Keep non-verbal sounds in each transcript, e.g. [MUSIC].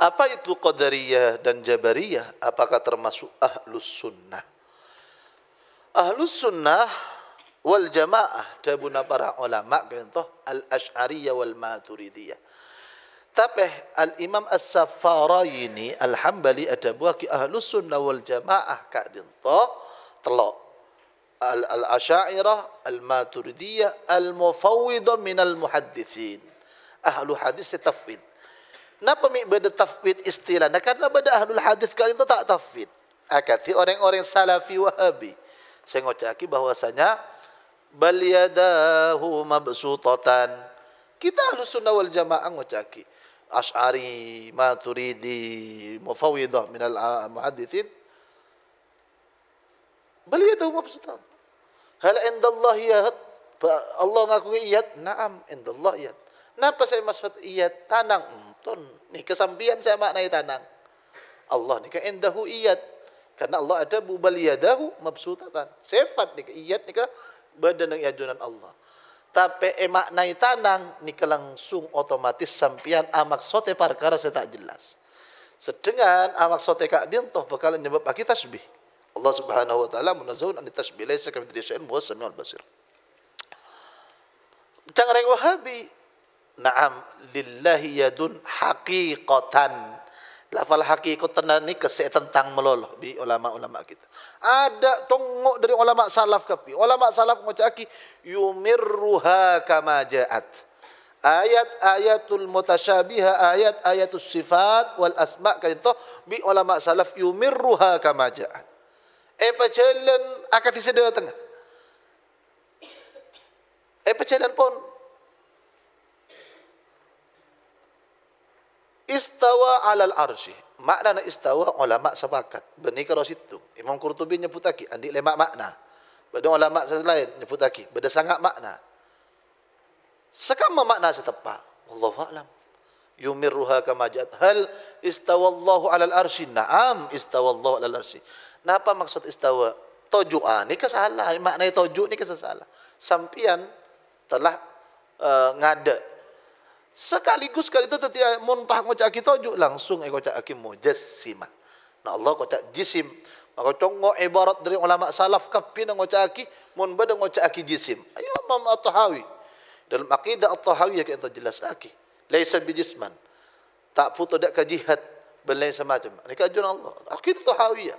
Apa itu Qadariyah dan Jabariyah? Apakah termasuk Ahlus Sunnah? Ahlus Sunnah wal Jamaah tabuna para ulama contoh al ashariyah wal Maturidiyah. Tapi al Imam as Saffarah ini alhamdulillah ada buah ki Ahlus Sunnah wal Jamaah kak contoh telok al al ashairah al Maturidiyah al mufawwidah min al muhaddithin ahlu hadis tafwid Napa mi beda tafwid istilah? Nah, karena beda ahlul hadis kali itu tak tafwid. Akati ah, orang-orang salafi wahabi. Saya ngocaki bahwasanya bal yadahu mabsutatan. Kita ahlus sunnah wal jamaah ngocaki. Ash'ari maturidi, turidi mufawidah min al muhaddithin. Bal yadahu mabsutatan. Hal indallah yahat? Allah ngaku iyat? Naam, indallah iyat. Napa saya maksud iyat? Tanang. Hmm tun ni kesambian saya maknai tanang Allah ni kan endahu iyat karena Allah ada bubal yadahu mabsutatan sifat ni iyat ni ke badan yang ajunan Allah tapi e maknai tanang ni ke langsung otomatis sampian amak sote perkara saya tak jelas sedangkan amak sote kak din toh bakal nyebab bagi tasbih Allah subhanahu wa ta'ala munazawun an tasbih laisa kami tidak syain muhasamil basir jangan wahabi. Naam lillahi yadun haqiqatan. Lafal haqiqatan ni kesek tentang meloloh bi ulama-ulama kita. Ada tengok dari ulama salaf kapi. Ulama salaf macam aki. Yumirruha kama ja'at. Ayat-ayatul mutasyabiha ayat-ayatul sifat wal asma' kata bi ulama salaf yumirruha kama ja'at. Eh, Apa jalan akan disedar tengah? Eh jalan pun istawa alal arsy makna na istawa ulama sepakat benih ke situ imam qurtubi nyebut taki andi lemak makna Bada ulama lain nyebut taki beda sangat makna sekama makna setepak wallahu alam yumirruha kama jat hal istawa Allahu alal arsy na'am istawa Allah alal arsy napa maksud istawa tojua ah, ni kesalah makna tojuk ni kesalah sampian telah uh, ngada Sekaligus kali itu tetia muntah ngocak kita juk langsung ego eh cak hakim mujassima. Nah Allah kocak jisim. Maka tonggo ibarat dari ulama salaf kapin ngocak aki mun bade ngocak aki jisim. Ayo Imam At-Tahawi. Dalam akidah At-Tahawi yang itu jelas aki. Laisa bijisman. Tak putu dak ke jihad belain semacam. Ini kajian Allah. Akidah At-Tahawi. Ya.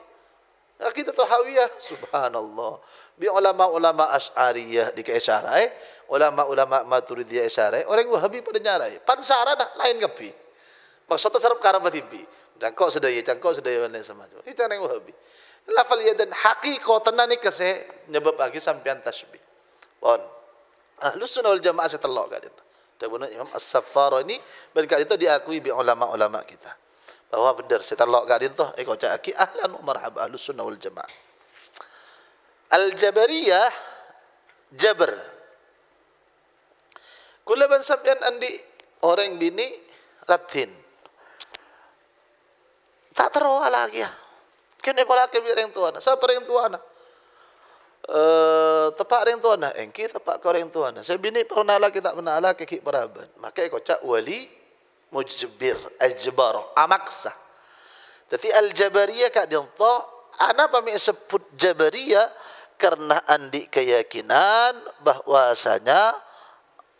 Ah, kita tahu hawiyah. Subhanallah. Bi ulama-ulama asyariyah di keisyarai. Ulama-ulama maturidiyah isyarai. Orang wahabi pada nyarai. Pansara dah lain kepi. Maksudnya sarap karam batibi. Cangkok sedaya, cangkok sedaya dan lain sama. Itu orang wahabi. Lafal ya dan haki kau tenang ni kese. Nyebab lagi sampian tasbih. Bon. Ahlu sunnah jamaah saya telok kat itu. Dan Imam As-Saffara ini. Berkat itu diakui bi ulama-ulama kita. Bahawa benar setan lok kat dia tu. Eh kau cakap ki ahlan wa marhab ahlu sunnah wal jamaah. Al jabariyah jabr. Kula ban sampean andi orang bini ratin. Tak teru lagi ya. Ah. Kan e pola ke bireng tuana. Sa tuan. tuana. Eh tepak reng tuana engki eh, tepak ke reng tuana. Sa bini pernah lagi tak pernah lagi ki paraban. Maka kau cak wali mujbir ajbar amaksa jadi al jabariyah kak dinto ana pami sebut jabariyah karena andi keyakinan bahwasanya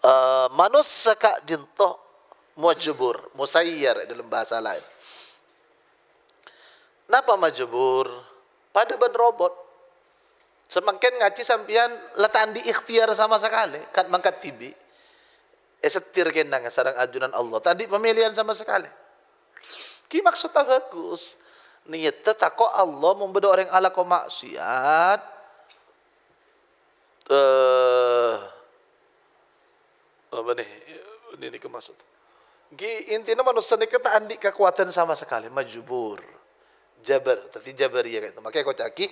uh, manusia kak dinto mujbur musayyar dalam bahasa lain napa mujbur pada ben robot semakin ngaji sampian letandi ikhtiar sama sekali kan mangkat tibi Esetir kenang sarang ajunan Allah. Tadi pemilihan sama sekali. Ki maksud tak bagus. Niat tetap kok Allah membeda orang ala kok maksiat. Uh, apa nih? Ini, ini kemaksud. Ki intinya manusia ini kita andik kekuatan sama sekali. Majubur. Jabar. Tadi jabar ya. kan. Makanya kau caki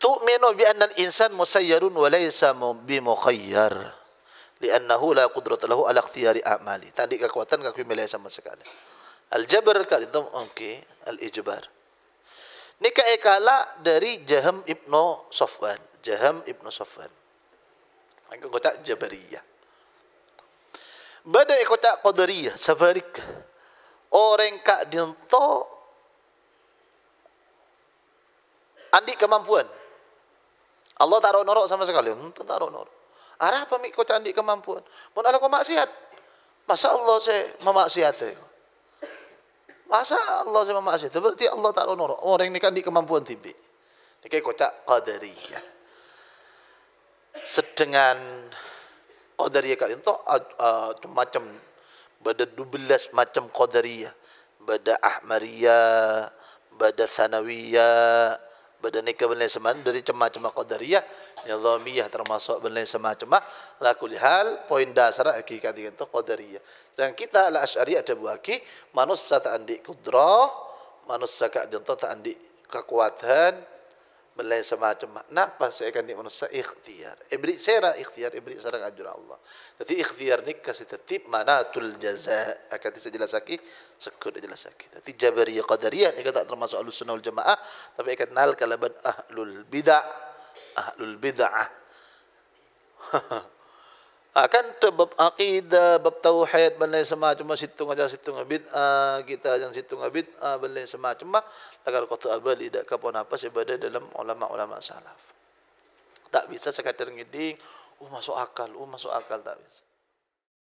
tu'minu bi anna al-insan musayyarun wa laysa bi mukhayyar li'annahu la qudrata lahu ala ikhtiyari a'mali tadi kekuatan kaku milai sama sekali al-jabr kali tu okey al-ijbar ni ka ekala dari jaham ibnu safwan jaham ibnu safwan aku kota jabariyah Bada ikut tak qadariyah safarik orang kak dinto andik kemampuan Allah tak taruh norok sama sekali. Hmm, tak taruh norok. Arah apa mikro candi kemampuan? Mun kau maksiat. Masa Allah saya memaksiat. Masa Allah saya memaksiat. Berarti Allah tak taruh norok. Orang ini kan di kemampuan tibi. Ini kaya cak qadariyah. Sedangkan qadariyah kali itu ah, ah, macam pada dubelas macam qadariyah. Bada ahmariyah, bada sanawiyah, berdenika benar semacam dari cema-cema qadariyah nizamiyah termasuk benar semacam la kulihal poin dasar hakikat itu qadariyah dan kita al asy'ari ada buaki manusia tak andik kudrah manusia kak dentu tak andik kekuatan Belain semacam. Kenapa saya akan dimana? Saya ikhtiar. Iberi saya ikhtiar. Iberi saya akan ajar Allah. Jadi ikhtiar ni kasih tetip mana tul jaza. Akan saya jelas lagi. sekurang saya jelas lagi. Jadi jabariya qadariya. Ini tak termasuk ahlu sunnah jamaah. Tapi akan nahl kalaban ahlul bid'ah. Ahlul bid'ah. [LAUGHS] akan ah, berakidah, bertauhid, benda semacam cuma situ ngajar situ ngabit, kita yang situ ngabit, benda semacam cuma, Agar kau tu abal tidak kapan apa sebenarnya dalam ulama-ulama salaf. Tak bisa sekadar ngiding, uh oh, masuk akal, uh masuk akal tak bisa.